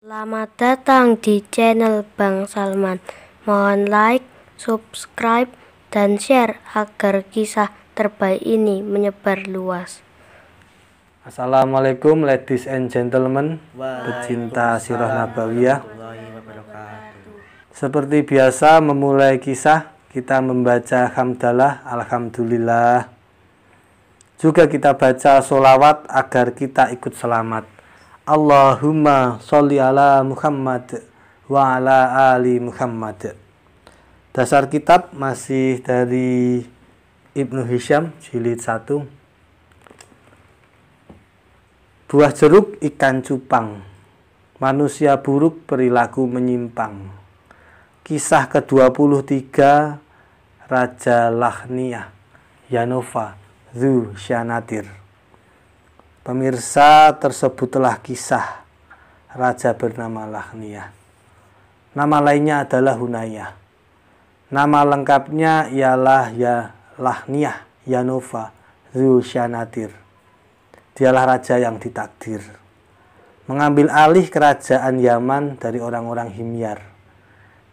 Selamat datang di channel Bang Salman. Mohon like, subscribe, dan share agar kisah terbaik ini menyebar luas. Assalamualaikum ladies and gentlemen, pecinta sirah nabawiyah. Seperti biasa memulai kisah, kita membaca hamdalah, alhamdulillah. Juga kita baca solawat agar kita ikut selamat. Allahumma sholli ala Muhammad wa ala ali Muhammad. Dasar kitab masih dari Ibnu Hisham jilid 1. Buah jeruk ikan cupang. Manusia buruk perilaku menyimpang. Kisah ke-23 Raja Lahnia Yanova Zu Syanatir. Pemirsa, tersebutlah kisah raja bernama Lahniyah. Nama lainnya adalah Hunaya Nama lengkapnya ialah ya Lahniyah Yanova Zushanatir. Dialah raja yang ditakdir mengambil alih kerajaan Yaman dari orang-orang Himyar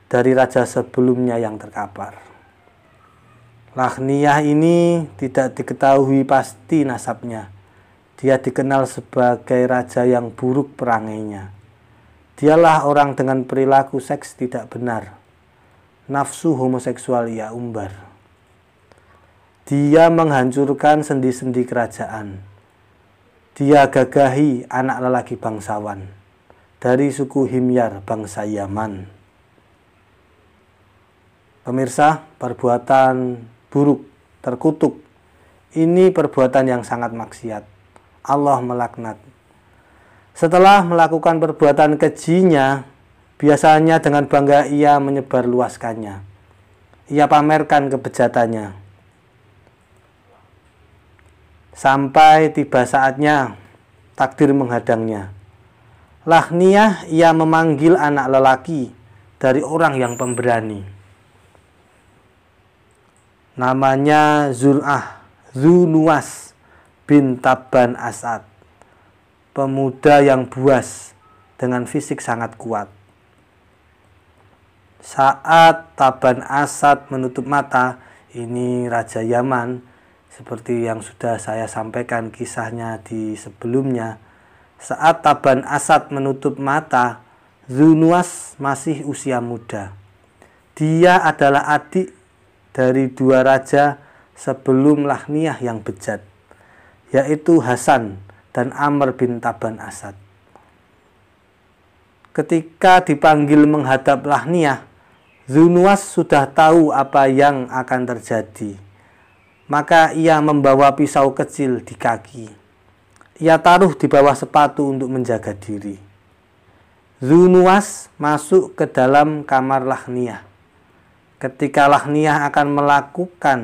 dari raja sebelumnya yang terkapar. Lahniyah ini tidak diketahui pasti nasabnya dia dikenal sebagai raja yang buruk perangainya. Dialah orang dengan perilaku seks tidak benar. Nafsu homoseksual ia umbar. Dia menghancurkan sendi-sendi kerajaan. Dia gagahi anak lelaki bangsawan dari suku Himyar bangsa Yaman. Pemirsa, perbuatan buruk, terkutuk, ini perbuatan yang sangat maksiat Allah melaknat. Setelah melakukan perbuatan kejinya, biasanya dengan bangga ia menyebarluaskannya. Ia pamerkan kebejatannya. Sampai tiba saatnya takdir menghadangnya. Lahniah ia memanggil anak lelaki dari orang yang pemberani. Namanya Zul'ah, Zunuas bin Taban Asad, pemuda yang buas dengan fisik sangat kuat. Saat Taban Asad menutup mata, ini Raja Yaman, seperti yang sudah saya sampaikan kisahnya di sebelumnya. Saat Taban Asad menutup mata, Zunuas masih usia muda. Dia adalah adik dari dua raja sebelum Lahmiyah yang bejat yaitu Hasan dan Amr bin Taban Asad. Ketika dipanggil menghadap Lahniyah, Zunwas sudah tahu apa yang akan terjadi. Maka ia membawa pisau kecil di kaki. Ia taruh di bawah sepatu untuk menjaga diri. Zunwas masuk ke dalam kamar Lahniyah. Ketika Lahniyah akan melakukan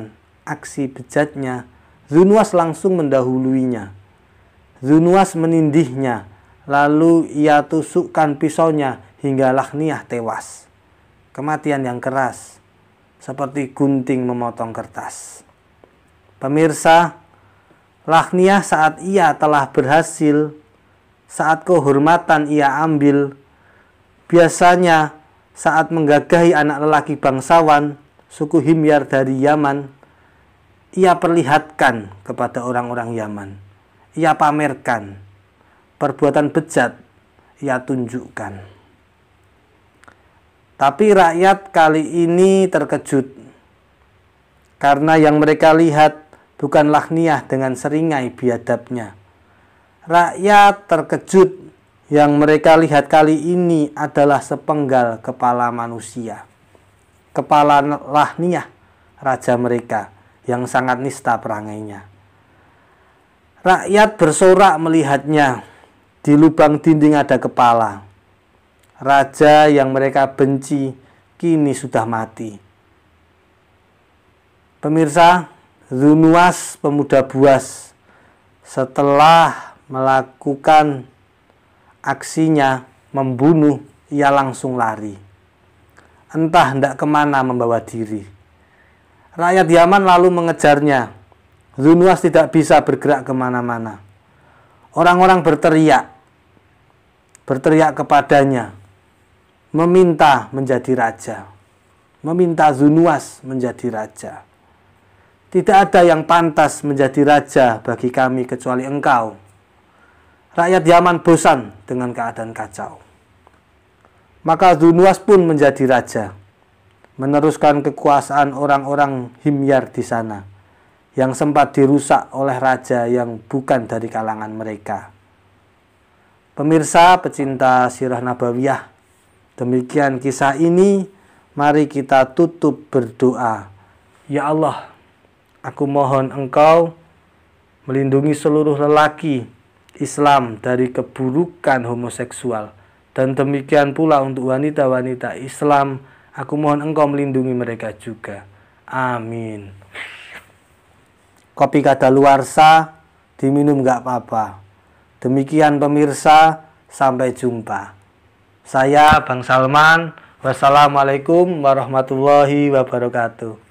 aksi bejatnya, Zunuas langsung mendahuluinya. Zunuas menindihnya, lalu ia tusukkan pisaunya hingga Lahniyah tewas. Kematian yang keras, seperti gunting memotong kertas. Pemirsa, Lahniyah saat ia telah berhasil, saat kehormatan ia ambil, biasanya saat menggagahi anak lelaki bangsawan suku Himyar dari Yaman, ia perlihatkan kepada orang-orang Yaman. Ia pamerkan perbuatan bejat, ia tunjukkan. Tapi rakyat kali ini terkejut karena yang mereka lihat bukanlah niah dengan seringai biadabnya. Rakyat terkejut yang mereka lihat kali ini adalah sepenggal kepala manusia. Kepala Lahniah, raja mereka, yang sangat nista perangainya. Rakyat bersorak melihatnya. Di lubang dinding ada kepala. Raja yang mereka benci kini sudah mati. Pemirsa, Zunuas pemuda buas setelah melakukan aksinya membunuh, ia langsung lari. Entah hendak kemana membawa diri. Rakyat Yaman lalu mengejarnya. Zunuas tidak bisa bergerak kemana-mana. Orang-orang berteriak, berteriak kepadanya, meminta menjadi raja, meminta Zunuas menjadi raja. Tidak ada yang pantas menjadi raja bagi kami kecuali engkau. Rakyat Yaman bosan dengan keadaan kacau. Maka Zunuas pun menjadi raja meneruskan kekuasaan orang-orang Himyar di sana yang sempat dirusak oleh raja yang bukan dari kalangan mereka. Pemirsa pecinta sirah nabawiyah, demikian kisah ini, mari kita tutup berdoa. Ya Allah, aku mohon Engkau melindungi seluruh lelaki Islam dari keburukan homoseksual dan demikian pula untuk wanita-wanita Islam Aku mohon engkau melindungi mereka juga. Amin. Kopi luar sah, diminum gak apa-apa. Demikian pemirsa, sampai jumpa. Saya Bang Salman, wassalamualaikum warahmatullahi wabarakatuh.